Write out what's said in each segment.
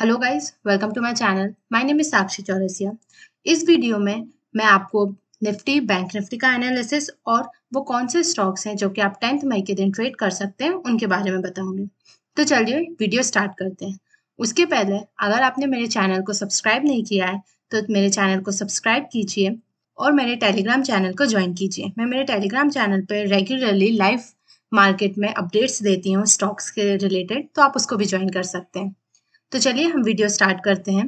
hello guys welcome to my channel my name is Sakshi Chaurasia इस video में मैं आपको निफ्टी बैंक निफ्टी का एनालिसिस और वो कौन से स्टॉक्स हैं जो कि आप टेंथ मई के दिन ट्रेड कर सकते हैं उनके बारे में बताऊंगी तो चलिए वीडियो स्टार्ट करते हैं उसके पहले अगर आपने मेरे चैनल को सब्सक्राइब नहीं किया है तो मेरे चैनल को सब्सक्राइब कीजिए और मेरे टेलीग्राम चैनल को ज्वाइन कीजिए मैं मेरे टेलीग्राम चैनल पर रेगुलरली लाइव मार्केट में अपडेट्स देती हूँ स्टॉक्स के रिलेटेड तो आप उसको भी ज्वाइन कर सकते हैं तो चलिए हम वीडियो स्टार्ट करते हैं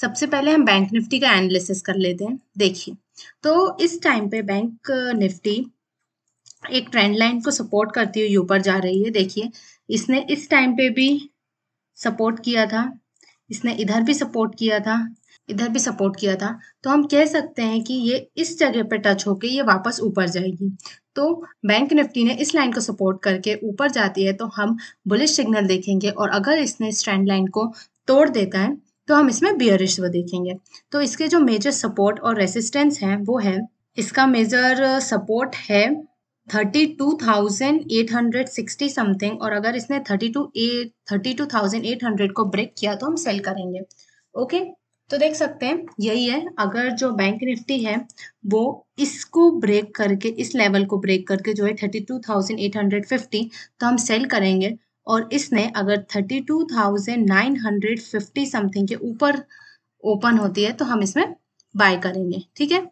सबसे पहले हम बैंक निफ्टी का एनालिसिस कर लेते हैं देखिए तो इस टाइम पे बैंक निफ्टी एक ट्रेंड लाइन को सपोर्ट करती हुई ऊपर जा रही है देखिए इसने इस टाइम पे भी सपोर्ट किया था इसने इधर भी सपोर्ट किया था इधर भी सपोर्ट किया था तो हम कह सकते हैं कि ये इस जगह पे टच होके ये वापस ऊपर जाएगी तो बैंक निफ्टी ने इस लाइन को सपोर्ट करके ऊपर जाती है तो हम बुलिश सिग्नल देखेंगे और अगर इसने स्टैंड लाइन को तोड़ देता है तो हम इसमें बियरिश वो देखेंगे तो इसके जो मेजर सपोर्ट और रेसिस्टेंस हैं वो है इसका मेजर सपोर्ट है thirty two thousand eight hundred sixty something और अगर इसने thirty two eight thirty two thousand eight hundred को ब्रेक किया तो हम सेल करेंगे ओके तो देख सकते हैं यही है अगर जो बैंक निफ्टी है वो इसको ब्रेक करके इस लेवल को ब्रेक करके जो है thirty two thousand eight hundred fifty तो हम सेल करेंगे और इसने अगर thirty two thousand nine hundred fifty something के ऊपर ओपन होती है तो हम इसमें बाय करेंगे ठीक है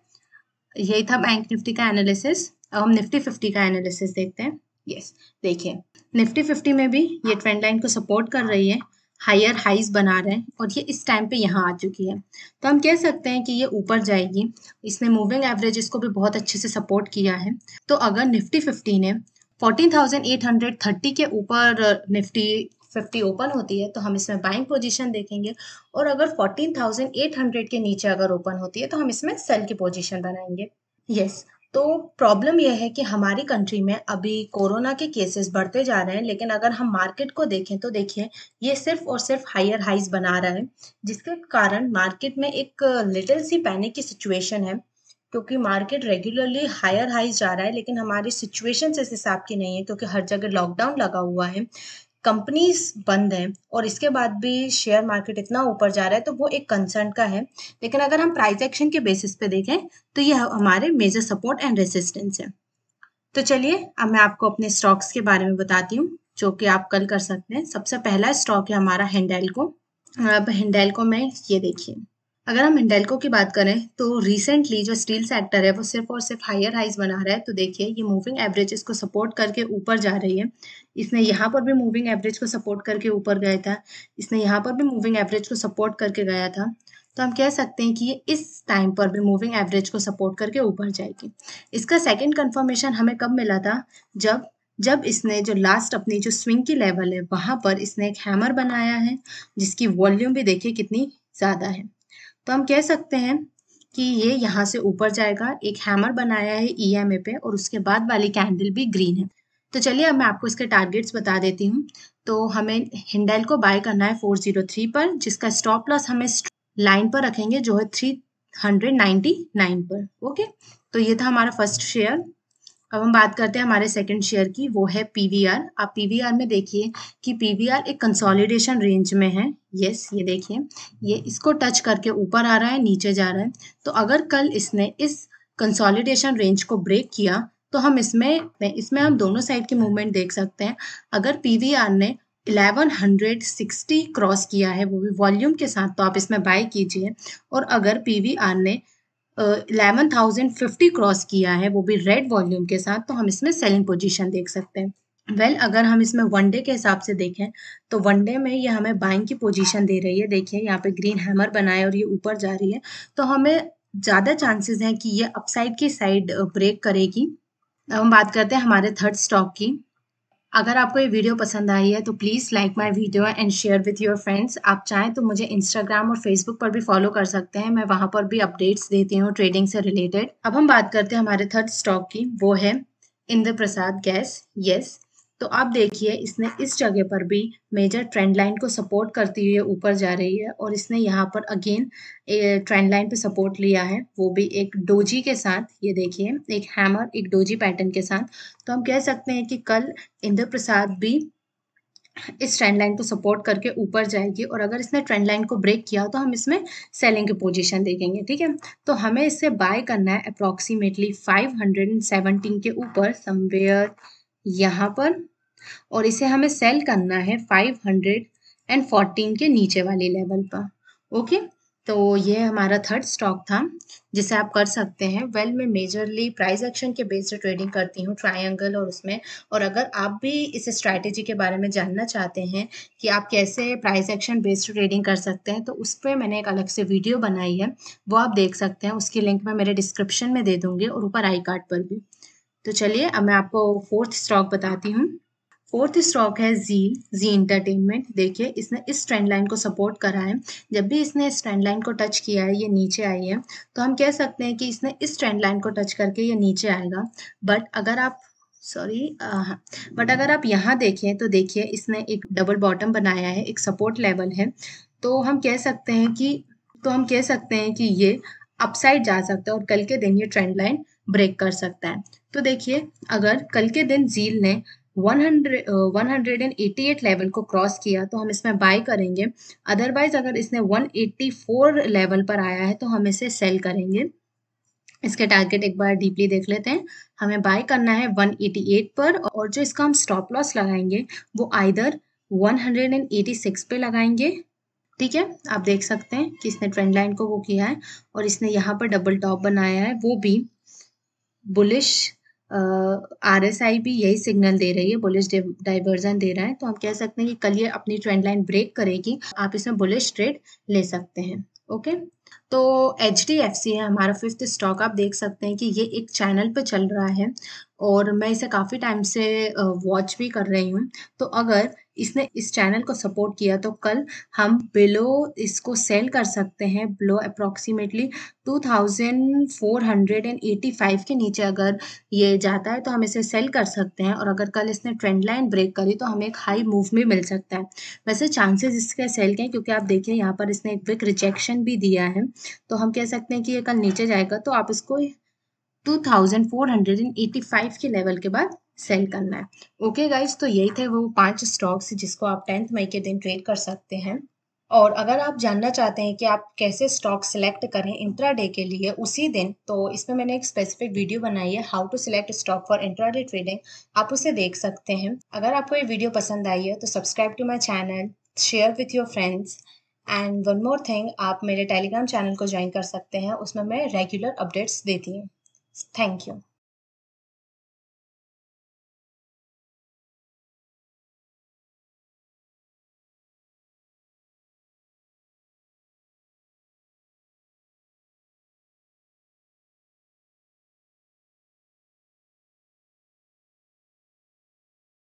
यही था बैंक निफ्टी का एनालिसिस अब हम निफ्टी फिफ्टी का एनालिसिस देखते हैं यस yes, देखिए निफ्टी फिफ्टी में भी ये ट्रेंड लाइन को सपोर्ट कर रही है हायर हाइज बना रहे हैं और ये इस टाइम पे यहाँ आ चुकी है तो हम कह सकते हैं कि ये ऊपर जाएगी इसने मूविंग एवरेजेस को भी बहुत अच्छे से सपोर्ट किया है तो अगर निफ्टी फिफ्टी ने थर्टी के ऊपर निफ्टी फिफ्टी ओपन होती है तो हम इसमें बाइंग पोजीशन देखेंगे और अगर फोर्टीन थाउजेंड एट हंड्रेड के नीचे अगर ओपन होती है तो हम इसमें सेल की पोजीशन बनाएंगे यस yes, तो प्रॉब्लम यह है कि हमारी कंट्री में अभी कोरोना के केसेस बढ़ते जा रहे हैं लेकिन अगर हम मार्केट को देखें तो देखिए ये सिर्फ और सिर्फ हायर हाइज बना रहा है जिसके कारण मार्केट में एक लिटिल सी पैनिक की सिचुएशन है क्योंकि मार्केट रेगुलरली हायर हाइज जा रहा है लेकिन हमारी सिचुएशन इस हिसाब की नहीं है क्योंकि हर जगह लॉकडाउन लगा हुआ है कंपनीज बंद हैं और इसके बाद भी शेयर मार्केट इतना ऊपर जा रहा है तो वो एक कंसर्न का है लेकिन अगर हम प्राइस एक्शन के बेसिस पे देखें तो ये हमारे मेजर सपोर्ट एंड रेसिस्टेंस है तो चलिए अब मैं आपको अपने स्टॉक्स के बारे में बताती हूँ जो कि आप कल कर सकते हैं सबसे पहला स्टॉक है हमारा हैंडेल को अब हिंडेल को मैं ये देखिए अगर हम इंडेल्को की बात करें तो रिसेंटली जो स्टील सेक्टर है वो सिर्फ और सिर्फ हायर हाइज बना रहा है तो देखिए ये मूविंग एवरेज इसको सपोर्ट करके ऊपर जा रही है इसने यहाँ पर भी मूविंग एवरेज को सपोर्ट करके ऊपर गया था इसने यहाँ पर भी मूविंग एवरेज को सपोर्ट करके गया था तो हम कह सकते हैं कि ये इस टाइम पर भी मूविंग एवरेज को सपोर्ट करके ऊपर जाएगी इसका सेकेंड कन्फर्मेशन हमें कब मिला था जब जब इसने जो लास्ट अपनी जो स्विंग की लेवल है वहाँ पर इसने एक हैमर बनाया है जिसकी वॉल्यूम भी देखिए कितनी ज़्यादा है तो हम कह सकते हैं कि ये यहाँ से ऊपर जाएगा एक हैमर बनाया है ई एम ए पे और उसके बाद वाली कैंडल भी ग्रीन है तो चलिए अब मैं आपको इसके टारगेट्स बता देती हूँ तो हमें हिंडेल को बाय करना है 403 पर जिसका स्टॉप लॉस हमें लाइन पर रखेंगे जो है 399 पर ओके तो ये था हमारा फर्स्ट शेयर अब हम बात करते हैं हमारे सेकंड शेयर की वो है पीवीआर आप पीवीआर में देखिए कि पीवीआर एक कंसोलिडेशन रेंज में है यस ये देखिए ये इसको टच करके ऊपर आ रहा है नीचे जा रहा है तो अगर कल इसने इस कंसोलिडेशन रेंज को ब्रेक किया तो हम इसमें इसमें हम दोनों साइड की मूवमेंट देख सकते हैं अगर पी ने 1160 क्रॉस किया है वो भी वॉल्यूम के साथ तो आप इसमें बाय कीजिए और अगर पीवीआर ने इलेवन थाउजेंड फिफ्टी क्रॉस किया है वो भी रेड वॉल्यूम के साथ तो हम इसमें सेलिंग पोजीशन देख सकते हैं वेल well, अगर हम इसमें वन डे के हिसाब से देखें तो वन डे में ये हमें बाइंग की पोजीशन दे रही है देखिए यहाँ पे ग्रीन हैमर बनाए और ये ऊपर जा रही है तो हमें ज़्यादा चांसेस हैं कि ये अपसाइड की साइड ब्रेक करेगी अब हम बात करते हैं हमारे थर्ड स्टॉक की अगर आपको ये वीडियो पसंद आई है तो please like my video and share with your friends आप चाहें तो मुझे इंस्टाग्राम और फेसबुक पर भी फॉलो कर सकते हैं मैं वहाँ पर भी अपडेट्स देती हूँ ट्रेडिंग से रिलेटेड अब हम बात करते हैं हमारे थर्ड स्टॉक की वो है इंद्र प्रसाद गैस यस तो आप देखिए इसने इस जगह पर भी मेजर ट्रेंड लाइन को सपोर्ट करती हुई ऊपर जा रही है और इसने यहाँ पर अगेन ट्रेंड लाइन पे सपोर्ट लिया है वो भी एक डोजी के साथ ये देखिए एक हैमर एक डोजी पैटर्न के साथ तो हम कह सकते हैं कि कल इंद्र प्रसाद भी इस ट्रेंड लाइन को सपोर्ट करके ऊपर जाएगी और अगर इसने ट्रेंड लाइन को ब्रेक किया तो हम इसमें सेलिंग की पोजीशन देखेंगे ठीक है तो हमें इसे बाय करना है एंड 517 के ऊपर समवेयर यहाँ पर और इसे हमें सेल करना है 514 के नीचे वाले लेवल पर ओके तो ये हमारा थर्ड स्टॉक था जिसे आप कर सकते हैं वेल well, मैं मेजरली प्राइस एक्शन के बेस पर ट्रेडिंग करती हूँ ट्रायंगल और उसमें और अगर आप भी इस स्ट्रैटेजी के बारे में जानना चाहते हैं कि आप कैसे प्राइस एक्शन बेस्ड ट्रेडिंग कर सकते हैं तो उस पर मैंने एक अलग से वीडियो बनाई है वो आप देख सकते हैं उसकी लिंक मैं मेरे डिस्क्रिप्शन में दे दूँगी और ऊपर आई कार्ड पर भी तो चलिए अब मैं आपको फोर्थ स्टॉक बताती हूँ फोर्थ स्टॉक है जी जी इंटरटेनमेंट देखिए इसने इस ट्रेंड लाइन को सपोर्ट करा है जब भी इसने इस ट्रेंड लाइन को टच किया है ये नीचे आई है तो हम कह सकते हैं कि इसने इस ट्रेंड लाइन को टच करके ये नीचे आएगा बट अगर आप सॉरी बट हाँ, अगर आप यहाँ देखें तो देखिए इसने एक डबल बॉटम बनाया है एक सपोर्ट लेवल है तो हम कह सकते हैं कि तो हम कह सकते हैं कि ये अपसाइड जा सकता है और कल के दिन ये ट्रेंड लाइन ब्रेक कर सकता है तो देखिए अगर कल के दिन जील ने 100 188 लेवल को क्रॉस किया तो हम इसमें बाय करेंगे अदरवाइज अगर इसने 184 लेवल पर आया है तो हम इसे सेल करेंगे इसके टारगेट एक बार डीपली देख लेते हैं हमें बाय करना है 188 पर और जो इसका हम स्टॉप लॉस लगाएंगे वो आइदर 186 पे लगाएंगे ठीक है आप देख सकते हैं कि इसने ट्रेंड लाइन को वो किया है और इसने यहाँ पर डबल टॉप बनाया है वो भी बुलिश आर एस आई भी यही सिग्नल दे रही है बुलिश डाइवर्जन दे रहा है तो हम कह सकते हैं कि कल ये अपनी ट्रेंड लाइन ब्रेक करेगी आप इसमें बुलिश ट्रेड ले सकते हैं ओके तो एच डी एफ सी है हमारा फिफ्थ स्टॉक आप देख सकते हैं कि ये एक चैनल पर चल रहा है और मैं इसे काफ़ी टाइम से वॉच भी कर रही हूँ तो अगर इसने इस चैनल को सपोर्ट किया तो कल हम बिलो इसको सेल कर सकते हैं बिलो अप्रॉक्सीमेटली 2485 के नीचे अगर ये जाता है तो हम इसे सेल कर सकते हैं और अगर कल इसने ट्रेंड लाइन ब्रेक करी तो हमें एक हाई मूव भी मिल सकता है वैसे चांसेस इसके सेल के हैं क्योंकि आप देखिए यहाँ पर इसने एक विक रिजेक्शन भी दिया है तो हम कह सकते हैं कि ये कल नीचे जाएगा तो आप इसको 2485 के लेवल के बाद सेल करना है ओके okay गाइज तो यही थे वो पांच स्टॉक्स जिसको आप टेंथ मई के दिन ट्रेड कर सकते हैं और अगर आप जानना चाहते हैं कि आप कैसे स्टॉक सेलेक्ट करें इंट्रा डे के लिए उसी दिन तो इसमें मैंने एक स्पेसिफिक वीडियो बनाई है how to select stock for intraday trading आप उसे देख सकते हैं अगर आपको ये वीडियो पसंद आई है तो subscribe to my channel share with your friends and one more thing आप मेरे टेलीग्राम चैनल को ज्वाइन कर सकते हैं उसमें मैं रेगुलर अपडेट्स देती हूँ थैंक यू